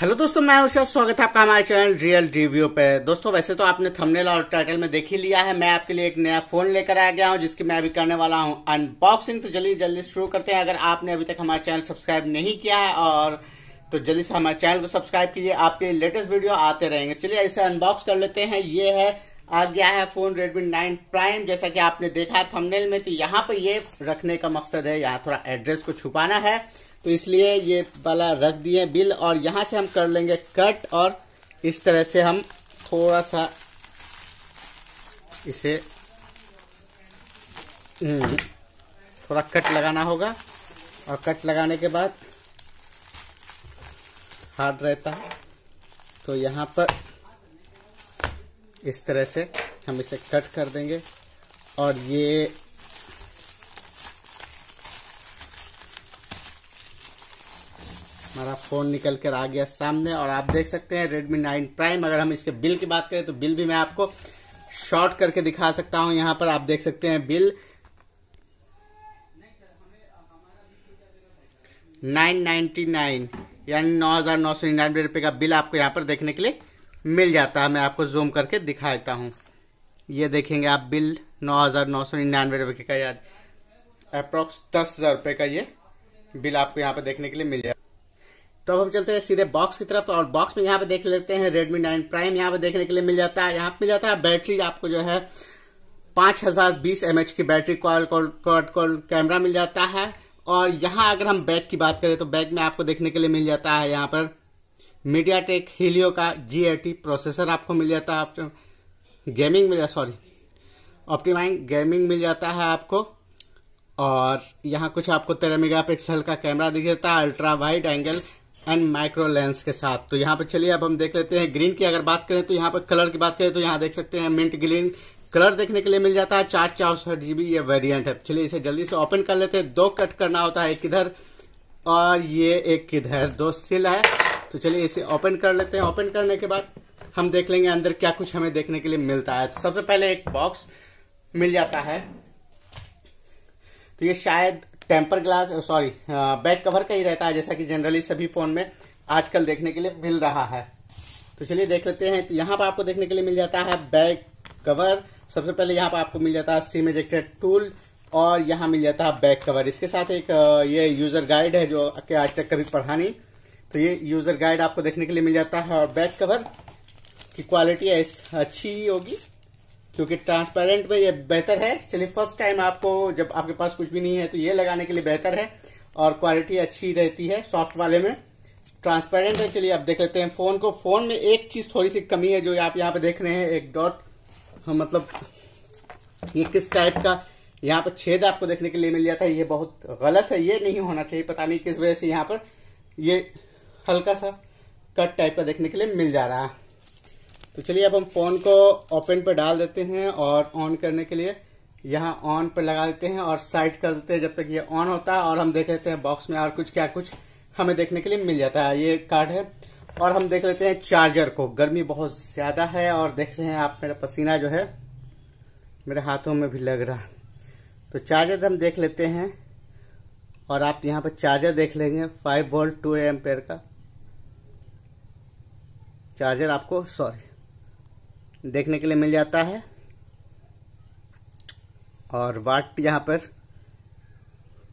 hello दोस्तों मैं उषा स्वागत है आपका हमारे चैनल रियल रिव्यू पे दोस्तों वैसे तो आपने थंबनेल और टाइटल में देख ही लिया है मैं आपके लिए एक नया फोन लेकर आ गया हूं जिसकी मैं अभी करने वाला हूं अनबॉक्सिंग तो जल्दी जल्दी शुरू करते हैं अगर आपने अभी तक हमारे चैनल सब्सक्राइब नहीं किया है और तो जल्दी से हमारे चैनल को सब्सक्राइब कीजिए आपके लेटेस्ट वीडियो आते रहेंगे चलिए इसे अनबॉक्स कर लेते हैं ये है आ गया है फोन रेडमी नाइन प्राइम जैसा कि आपने देखा है थंबनेल में तो यहाँ पर ये रखने का मकसद है यहाँ थोड़ा एड्रेस को छुपाना है तो इसलिए ये वाला रख दिए बिल और यहाँ से हम कर लेंगे कट और इस तरह से हम थोड़ा सा इसे हम्म, थोड़ा कट लगाना होगा और कट लगाने के बाद हार्ड रहता है तो यहाँ पर इस तरह से हम इसे कट कर देंगे और ये हमारा फोन निकल कर आ गया सामने और आप देख सकते हैं Redmi 9 Prime अगर हम इसके बिल की बात करें तो बिल भी मैं आपको शॉर्ट करके दिखा सकता हूं यहां पर आप देख सकते हैं बिल 999 यानी नौ हजार नौ सौ निन्यानवे रुपए का बिल आपको यहां पर देखने के लिए मिल जाता है मैं आपको जूम करके दिखा देता हूँ ये देखेंगे आप बिल नौ हज़ार नौ सौ निन्यानवे का यार अप्रोक्स दस हज़ार का ये बिल आपको यहाँ पे देखने के लिए मिल जाएगा तो हम चलते हैं सीधे बॉक्स की तरफ और बॉक्स में यहाँ पे देख लेते हैं रेडमी नाइन प्राइम यहाँ पे देखने के लिए मिल जाता है यहाँ पे मिल जाता है बैटरी आपको जो है पांच हजार बीस एम एच की battery call call call camera मिल जाता है और यहाँ अगर हम बैग की बात करें तो बैग में आपको देखने के लिए मिल जाता है यहाँ पर मीडिया टेक हीलियो का जी प्रोसेसर आपको मिल जाता है गेमिंग मिल सॉरी ऑप्टिमाइन गेमिंग मिल जाता है आपको और यहाँ कुछ आपको तेरह मेगा पिक्सल का कैमरा दिख जाता है ultra wide angle and micro lens के साथ तो यहाँ पे चलिए अब हम देख लेते हैं ग्रीन की अगर बात करें तो यहाँ पर कलर की बात करें तो यहाँ देख सकते हैं मिंट ग्रीन कलर देखने के लिए मिल जाता है चार चौसठ जीबी ये वेरिएंट है चलिए इसे जल्दी से ओपन कर लेते हैं दो कट करना होता है एक इधर और ये एक किधर दो सिल है तो चलिए इसे ओपन कर लेते हैं ओपन करने के बाद हम देख लेंगे अंदर क्या कुछ हमें देखने के लिए मिलता है तो सबसे पहले एक बॉक्स मिल जाता है तो ये शायद temper glass sorry back cover का ही रहता है जैसा कि जनरली सभी फोन में आजकल देखने के लिए मिल रहा है तो चलिए देख लेते हैं तो यहाँ पर आपको देखने के लिए मिल जाता है बैक कवर सबसे पहले यहाँ पर आपको मिल जाता है सिम एजेक्टेड टूल और यहाँ मिल जाता है बैक कवर इसके साथ एक ये यूजर गाइड है जो कि आज तक कभी पढ़ा नहीं तो ये यूजर गाइड आपको देखने के लिए मिल जाता है और बैक कवर की क्वालिटी अच्छी होगी क्योंकि ट्रांसपेरेंट में ये बेहतर है चलिए फर्स्ट टाइम आपको जब आपके पास कुछ भी नहीं है तो ये लगाने के लिए बेहतर है और क्वालिटी अच्छी रहती है सॉफ्ट वाले में ट्रांसपेरेंट है चलिए आप देख लेते हैं फोन को फोन में एक चीज थोड़ी सी कमी है जो आप यहाँ पे देख रहे हैं एक डॉट हाँ, मतलब ये किस टाइप का यहाँ पर छेद आपको देखने के लिए मिल जाता है ये बहुत गलत है ये नहीं होना चाहिए पता नहीं किस वजह से यहाँ पर ये हल्का सा कट टाइप का देखने के लिए मिल जा रहा है तो चलिए अब हम फोन को ओपन पर डाल देते हैं और ऑन करने के लिए यहाँ ऑन पर लगा देते हैं और साइड कर देते हैं जब तक ये ऑन होता है और हम देख लेते हैं बॉक्स में और कुछ क्या कुछ हमें देखने के लिए मिल जाता है ये कार्ड है और हम देख लेते हैं चार्जर को गर्मी बहुत ज़्यादा है और देख रहे हैं आप मेरा पसीना जो है मेरे हाथों में भी लग रहा तो चार्जर हम देख लेते हैं और आप यहाँ पर चार्जर देख लेंगे फाइव वोल्ट टू एम का चार्जर आपको सॉरी देखने के लिए मिल जाता है और वाट यहाँ पर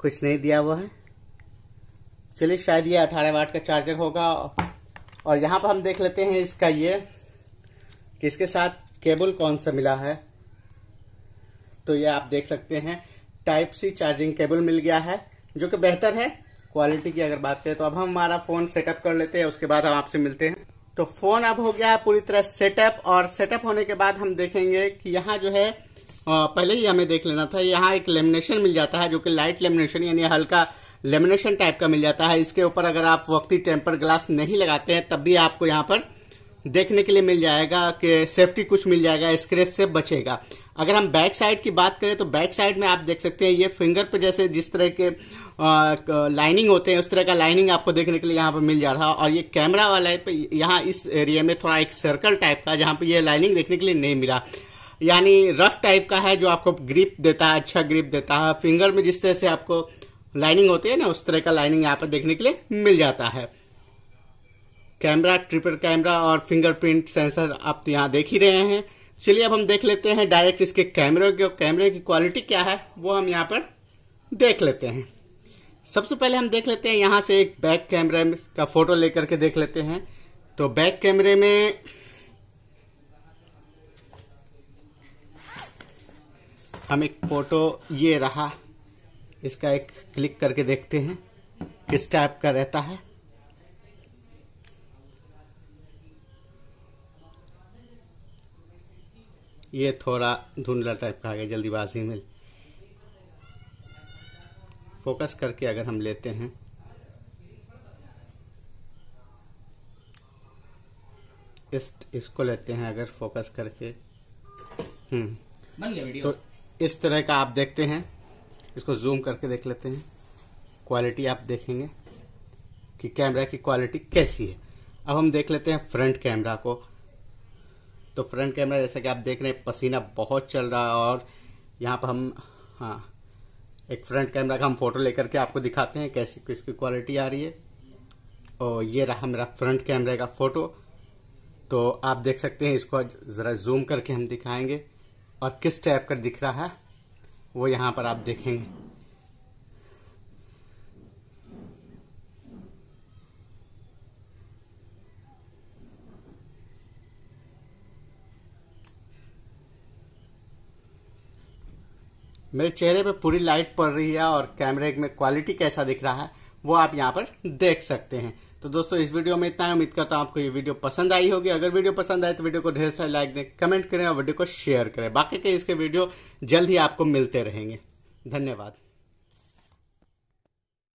कुछ नहीं दिया हुआ है चलिए शायद ये अठारह वाट का चार्जर होगा और यहाँ पर हम देख लेते हैं इसका ये कि इसके साथ केबल कौन सा मिला है तो ये आप देख सकते हैं टाइप सी चार्जिंग केबल मिल गया है जो कि बेहतर है क्वालिटी की अगर बात करें तो अब हम हमारा फ़ोन सेटअप कर लेते हैं उसके बाद हम आपसे मिलते हैं तो फोन अब हो गया पूरी तरह सेटअप और सेटअप होने के बाद हम देखेंगे कि यहाँ जो है पहले ही हमें देख लेना था यहाँ एक लेमिनेशन मिल जाता है जो कि लाइट लेमिनेशन यानी हल्का लेमिनेशन टाइप का मिल जाता है इसके ऊपर अगर आप वक्ती टेम्पर ग्लास नहीं लगाते हैं तब भी आपको यहाँ पर देखने के लिए मिल जाएगा कि सेफ्टी कुछ मिल जाएगा स्क्रेच से बचेगा अगर हम बैक साइड की बात करें तो बैक साइड में आप देख सकते हैं ये फिंगर पे जैसे जिस तरह के लाइनिंग होते हैं उस तरह का लाइनिंग आपको देखने के लिए यहाँ पर मिल जा रहा है और ये कैमरा वाला है यहाँ इस एरिया में थोड़ा एक सर्कल टाइप का जहाँ पर यह लाइनिंग देखने के लिए नहीं मिला यानी रफ टाइप का है जो आपको ग्रिप देता है अच्छा ग्रिप देता है फिंगर में जिस तरह से आपको लाइनिंग होती है ना उस तरह का लाइनिंग यहाँ पर देखने के लिए मिल जाता है कैमरा ट्रिपल कैमरा और फिंगरप्रिंट सेंसर आप तो यहाँ देख ही रहे हैं चलिए अब हम देख लेते हैं डायरेक्ट इसके कैमरे के कैमरे की क्वालिटी क्या है वो हम यहाँ पर देख लेते हैं सबसे पहले हम देख लेते हैं यहाँ से एक बैक कैमरे का फोटो लेकर के देख लेते हैं तो बैक कैमरे में हम एक फोटो ये रहा इसका एक क्लिक करके देखते हैं किस टाइप का रहता है ये थोड़ा धुंधला टाइप का आ गया जल्दीबाजी में फोकस करके अगर हम लेते हैं इस इसको लेते हैं अगर फोकस करके हम्म तो इस तरह का आप देखते हैं इसको जूम करके देख लेते हैं क्वालिटी आप देखेंगे कि कैमरा की क्वालिटी कैसी है अब हम देख लेते हैं फ्रंट कैमरा को तो फ्रंट कैमरा जैसा कि आप देख रहे हैं पसीना बहुत चल रहा है और यहाँ पर हम हाँ एक फ्रंट कैमरा का हम फोटो लेकर के आपको दिखाते हैं कैसी किसकी क्वालिटी आ रही है और ये रहा मेरा फ्रंट कैमरे का फोटो तो आप देख सकते हैं इसको ज़रा जूम करके हम दिखाएंगे और किस टाइप का दिख रहा है वो यहाँ पर आप देखेंगे मेरे चेहरे पे पूरी लाइट पड़ रही है और कैमरे में क्वालिटी कैसा दिख रहा है वो आप यहाँ पर देख सकते हैं तो दोस्तों इस वीडियो में इतना उम्मीद करता हूँ आपको ये वीडियो पसंद आई होगी अगर वीडियो पसंद आए तो वीडियो को ढेर सारे लाइक दें कमेंट करें और वीडियो को शेयर करें बाकी के इसके वीडियो जल्द ही आपको मिलते रहेंगे धन्यवाद